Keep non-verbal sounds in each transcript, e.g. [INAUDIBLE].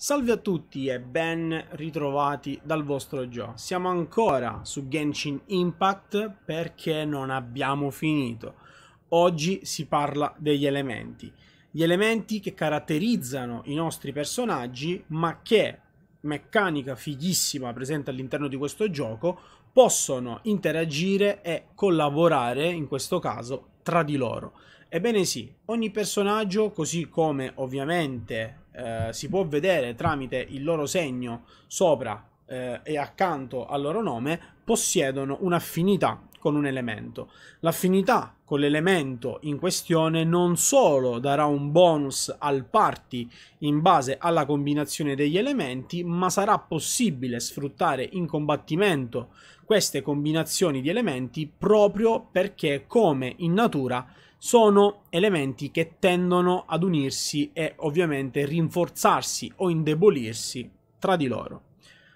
Salve a tutti e ben ritrovati dal vostro Gio. Siamo ancora su Genshin Impact perché non abbiamo finito. Oggi si parla degli elementi. Gli elementi che caratterizzano i nostri personaggi ma che, meccanica fighissima presente all'interno di questo gioco, possono interagire e collaborare, in questo caso, tra di loro. Ebbene sì, ogni personaggio, così come ovviamente eh, si può vedere tramite il loro segno sopra eh, e accanto al loro nome, possiedono un'affinità con un elemento. L'affinità con l'elemento in questione non solo darà un bonus al party in base alla combinazione degli elementi, ma sarà possibile sfruttare in combattimento queste combinazioni di elementi proprio perché come in natura sono elementi che tendono ad unirsi e ovviamente rinforzarsi o indebolirsi tra di loro.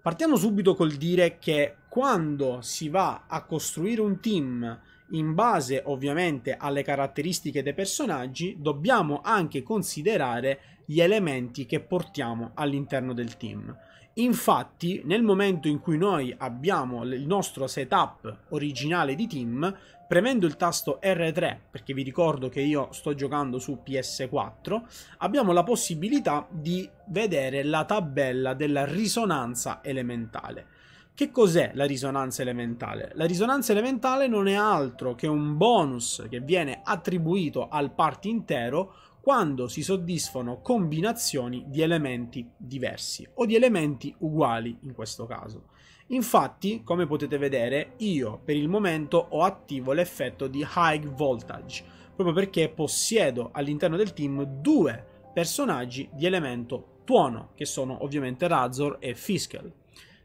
Partiamo subito col dire che quando si va a costruire un team in base ovviamente alle caratteristiche dei personaggi, dobbiamo anche considerare gli elementi che portiamo all'interno del team. Infatti, nel momento in cui noi abbiamo il nostro setup originale di team, premendo il tasto R3, perché vi ricordo che io sto giocando su PS4, abbiamo la possibilità di vedere la tabella della risonanza elementale. Che cos'è la risonanza elementale? La risonanza elementale non è altro che un bonus che viene attribuito al party intero quando si soddisfano combinazioni di elementi diversi o di elementi uguali in questo caso. Infatti, come potete vedere, io per il momento ho attivo l'effetto di High Voltage, proprio perché possiedo all'interno del team due personaggi di elemento tuono, che sono ovviamente Razor e Fiskel.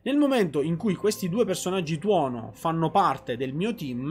Nel momento in cui questi due personaggi tuono fanno parte del mio team,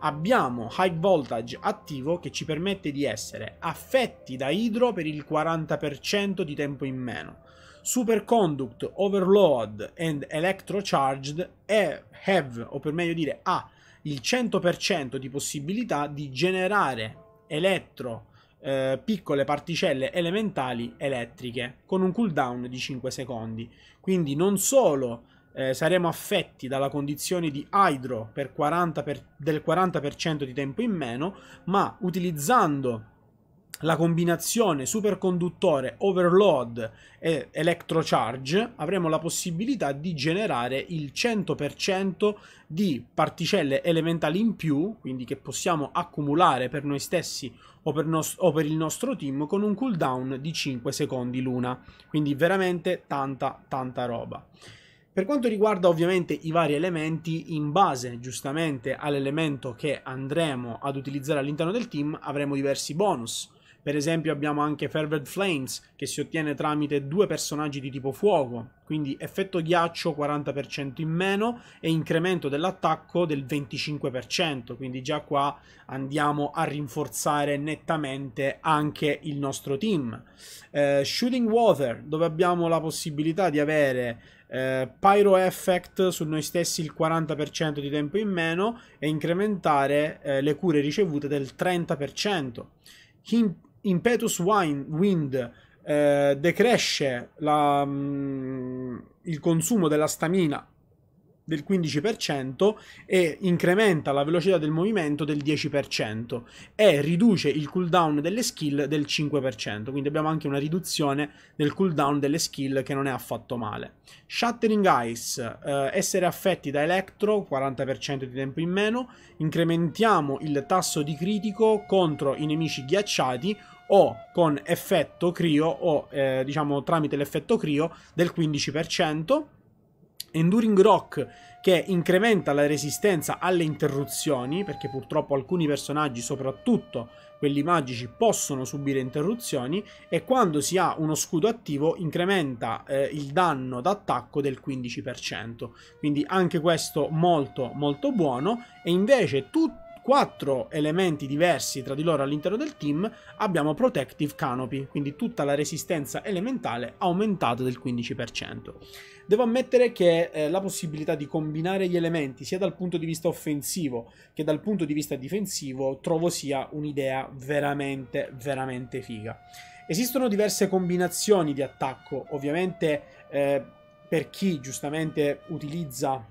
abbiamo High Voltage attivo che ci permette di essere affetti da idro per il 40% di tempo in meno. Superconduct, Overload and Electrocharged e have, o per meglio dire ha, il 100% di possibilità di generare elettro eh, piccole particelle elementali elettriche con un cooldown di 5 secondi. Quindi non solo eh, saremo affetti dalla condizione di hydro per 40 per, del 40% di tempo in meno, ma utilizzando la combinazione superconduttore overload e electrocharge avremo la possibilità di generare il 100% di particelle elementali in più, quindi che possiamo accumulare per noi stessi o per, o per il nostro team con un cooldown di 5 secondi l'una. Quindi veramente tanta tanta roba. Per quanto riguarda ovviamente i vari elementi, in base giustamente all'elemento che andremo ad utilizzare all'interno del team avremo diversi bonus. Per esempio abbiamo anche Fervent Flames che si ottiene tramite due personaggi di tipo fuoco, quindi effetto ghiaccio 40% in meno e incremento dell'attacco del 25%, quindi già qua andiamo a rinforzare nettamente anche il nostro team. Eh, Shooting Water dove abbiamo la possibilità di avere eh, Pyro Effect su noi stessi il 40% di tempo in meno e incrementare eh, le cure ricevute del 30%. In Impetus Wind, wind eh, decresce la, mh, mm, il consumo della stamina del 15% e incrementa la velocità del movimento del 10% e riduce il cooldown delle skill del 5%, quindi abbiamo anche una riduzione del cooldown delle skill che non è affatto male. Shattering Ice, eh, essere affetti da Electro, 40% di tempo in meno, incrementiamo il tasso di critico contro i nemici ghiacciati o con effetto crio o eh, diciamo tramite l'effetto crio del 15% Enduring Rock che incrementa la resistenza alle interruzioni, perché purtroppo alcuni personaggi, soprattutto quelli magici, possono subire interruzioni, e quando si ha uno scudo attivo incrementa eh, il danno d'attacco del 15%. Quindi anche questo molto molto buono, e invece tutti quattro elementi diversi tra di loro all'interno del team, abbiamo Protective Canopy, quindi tutta la resistenza elementale aumentata del 15%. Devo ammettere che eh, la possibilità di combinare gli elementi sia dal punto di vista offensivo che dal punto di vista difensivo trovo sia un'idea veramente, veramente figa. Esistono diverse combinazioni di attacco, ovviamente eh, per chi giustamente utilizza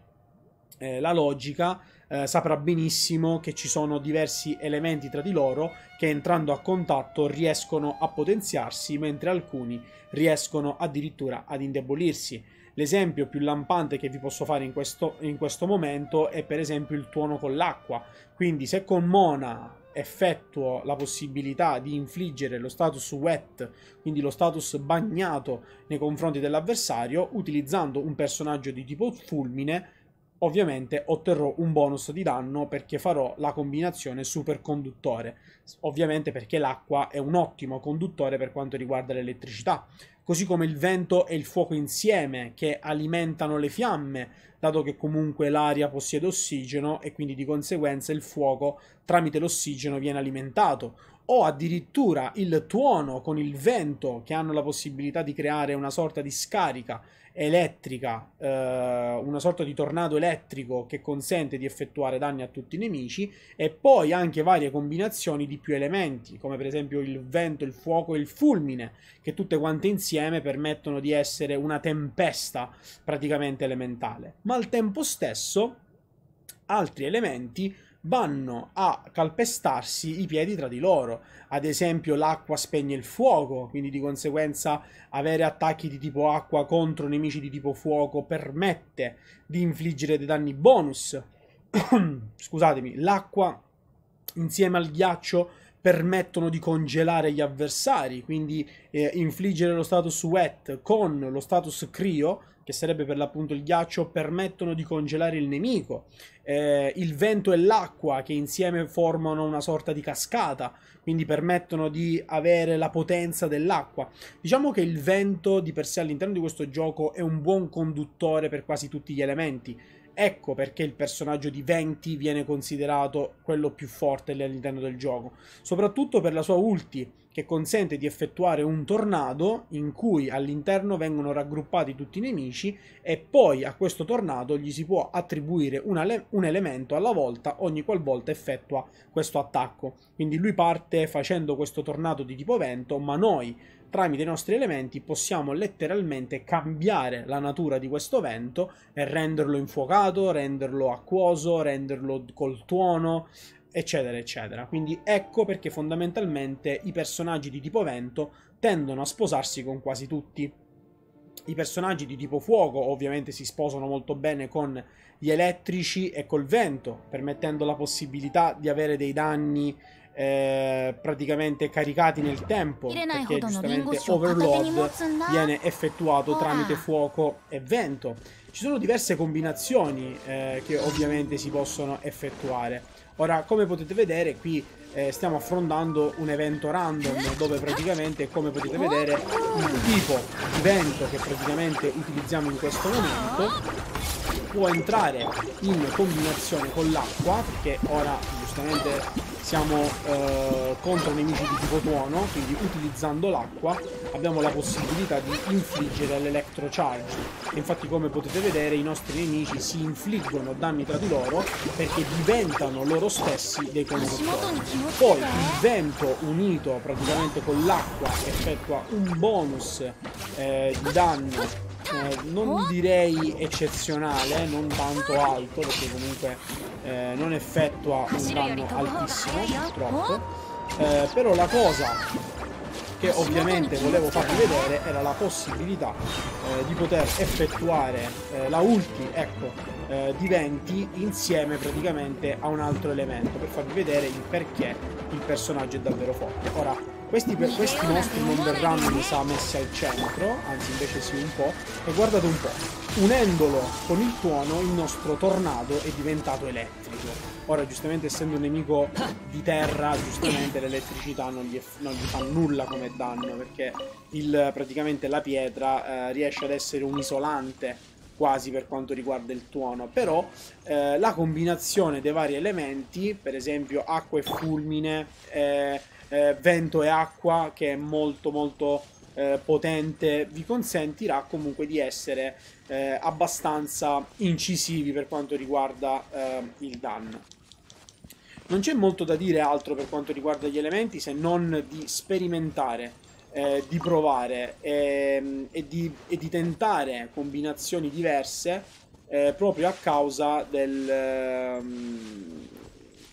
eh, la logica eh, saprà benissimo che ci sono diversi elementi tra di loro che entrando a contatto riescono a potenziarsi, mentre alcuni riescono addirittura ad indebolirsi. L'esempio più lampante che vi posso fare in questo, in questo momento è per esempio il tuono con l'acqua. Quindi se con Mona effettuo la possibilità di infliggere lo status wet, quindi lo status bagnato nei confronti dell'avversario, utilizzando un personaggio di tipo fulmine, ovviamente otterrò un bonus di danno perché farò la combinazione superconduttore, ovviamente perché l'acqua è un ottimo conduttore per quanto riguarda l'elettricità, così come il vento e il fuoco insieme che alimentano le fiamme, dato che comunque l'aria possiede ossigeno e quindi di conseguenza il fuoco tramite l'ossigeno viene alimentato, o addirittura il tuono con il vento che hanno la possibilità di creare una sorta di scarica elettrica, eh, una sorta di tornado elettrico che consente di effettuare danni a tutti i nemici e poi anche varie combinazioni di più elementi, come per esempio il vento, il fuoco e il fulmine, che tutte quante insieme permettono di essere una tempesta praticamente elementale. Ma al tempo stesso altri elementi vanno a calpestarsi i piedi tra di loro. Ad esempio, l'acqua spegne il fuoco, quindi di conseguenza avere attacchi di tipo acqua contro nemici di tipo fuoco permette di infliggere dei danni bonus. [COUGHS] Scusatemi, l'acqua insieme al ghiaccio permettono di congelare gli avversari, quindi eh, infliggere lo status wet con lo status cryo, che sarebbe per l'appunto il ghiaccio, permettono di congelare il nemico. Eh, il vento e l'acqua che insieme formano una sorta di cascata, quindi permettono di avere la potenza dell'acqua. Diciamo che il vento di per sé all'interno di questo gioco è un buon conduttore per quasi tutti gli elementi Ecco perché il personaggio di Venti viene considerato quello più forte all'interno del gioco, soprattutto per la sua ulti che consente di effettuare un tornado in cui all'interno vengono raggruppati tutti i nemici e poi a questo tornado gli si può attribuire un, ale- un elemento alla volta ogni qualvolta effettua questo attacco. Quindi lui parte facendo questo tornado di tipo vento, ma noi tramite i nostri elementi possiamo letteralmente cambiare la natura di questo vento e renderlo infuocato, renderlo acquoso, renderlo col tuono, eccetera, eccetera. Quindi ecco perché fondamentalmente i personaggi di tipo vento tendono a sposarsi con quasi tutti. I personaggi di tipo fuoco ovviamente si sposano molto bene con gli elettrici e col vento, permettendo la possibilità di avere dei danni eh, praticamente caricati nel tempo perché giustamente overload viene effettuato tramite fuoco e vento ci sono diverse combinazioni eh, che ovviamente si possono effettuare ora come potete vedere qui eh, stiamo affrontando un evento random dove praticamente come potete vedere il tipo di vento che praticamente utilizziamo in questo momento può entrare in combinazione con l'acqua, perché ora giustamente siamo eh, contro nemici di tipo tuono, quindi utilizzando l'acqua abbiamo la possibilità di infliggere l'electrocharge. Infatti come potete vedere i nostri nemici si infliggono danni tra di loro perché diventano loro stessi dei conduttori. Poi il vento unito praticamente con l'acqua effettua un bonus eh, di danno eh, non direi eccezionale, eh, non tanto alto, perché comunque eh, non effettua un danno altissimo, purtroppo. Eh, però la cosa che ovviamente volevo farvi vedere era la possibilità eh, di poter effettuare eh, la ulti ecco, eh, di 20 insieme praticamente a un altro elemento per farvi vedere il perché il personaggio è davvero forte. Ora, questi, per, questi mostri non verranno mi sa messi al centro, anzi invece sì un po', e guardate un po', unendolo con il tuono il nostro tornado è diventato elettrico Ora, giustamente, essendo un nemico di terra, giustamente l'elettricità non, non gli, fa nulla come danno, perché il, praticamente la pietra eh, riesce ad essere un isolante quasi per quanto riguarda il tuono, però eh, la combinazione dei vari elementi, per esempio acqua e fulmine, eh, eh vento e acqua, che è molto molto eh, potente, vi consentirà comunque di essere eh, abbastanza incisivi per quanto riguarda eh, il danno. Non c'è molto da dire altro per quanto riguarda gli elementi se non di sperimentare, eh, di provare eh, e, di, e, di, tentare combinazioni diverse eh, proprio a causa del, ehm,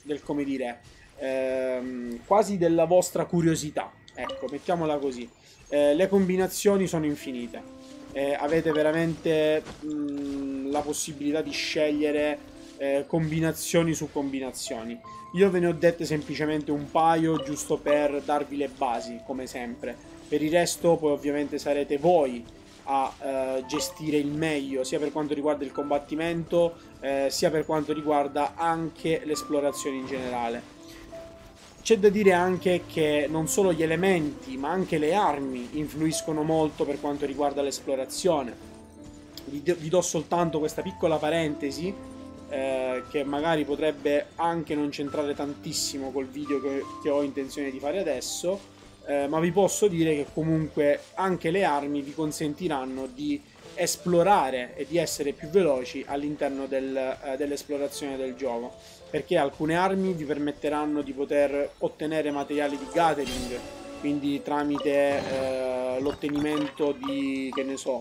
del come dire, ehm, quasi della vostra curiosità. Ecco, mettiamola così. Eh, le combinazioni sono infinite. Eh, avete veramente mh, mm, la possibilità di scegliere eh, combinazioni su combinazioni. Io ve ne ho dette semplicemente un paio giusto per darvi le basi, come sempre. Per il resto poi ovviamente sarete voi a eh, gestire il meglio, sia per quanto riguarda il combattimento, eh, sia per quanto riguarda anche l'esplorazione in generale. C'è da dire anche che non solo gli elementi, ma anche le armi influiscono molto per quanto riguarda l'esplorazione. Vi do soltanto questa piccola parentesi eh, che magari potrebbe anche non c'entrare tantissimo col video che, che ho intenzione di fare adesso, eh, ma vi posso dire che comunque anche le armi vi consentiranno di esplorare e di essere più veloci all'interno del, eh, dell'esplorazione del gioco perché alcune armi vi permetteranno di poter ottenere materiali di gathering quindi tramite eh, l'ottenimento di che ne so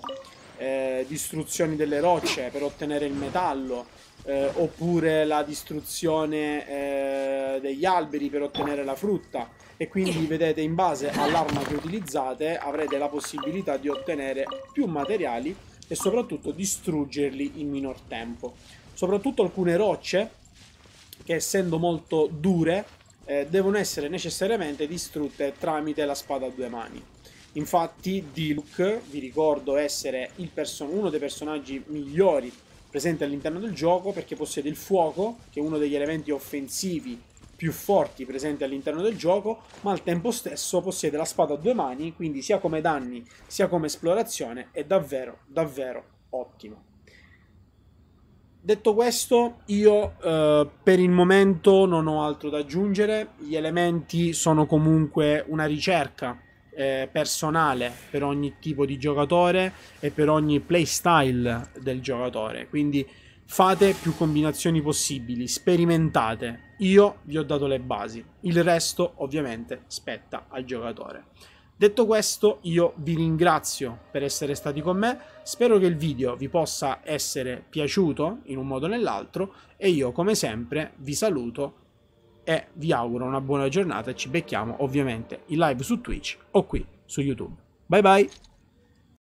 eh, distruzioni delle rocce per ottenere il metallo eh, oppure la distruzione eh, degli alberi per ottenere la frutta e quindi eh. vedete in base all'arma che utilizzate avrete la possibilità di ottenere più materiali e soprattutto distruggerli in minor tempo. Soprattutto alcune rocce che essendo molto dure eh, devono essere necessariamente distrutte tramite la spada a due mani. Infatti Diluc, vi ricordo essere person- uno dei personaggi migliori presente all'interno del gioco perché possiede il fuoco, che è uno degli elementi offensivi più forti presenti all'interno del gioco, ma al tempo stesso possiede la spada a due mani, quindi sia come danni sia come esplorazione è davvero, davvero ottimo. Detto questo, io eh, per il momento non ho altro da aggiungere, gli elementi sono comunque una ricerca eh, personale per ogni tipo di giocatore e per ogni playstyle del giocatore. Quindi fate più combinazioni possibili, sperimentate. Io vi ho dato le basi, il resto ovviamente spetta al giocatore. Detto questo, io vi ringrazio per essere stati con me, spero che il video vi possa essere piaciuto in un modo o nell'altro e io come sempre vi saluto e vi auguro una buona giornata ci becchiamo ovviamente in live su Twitch o qui su YouTube. Bye bye!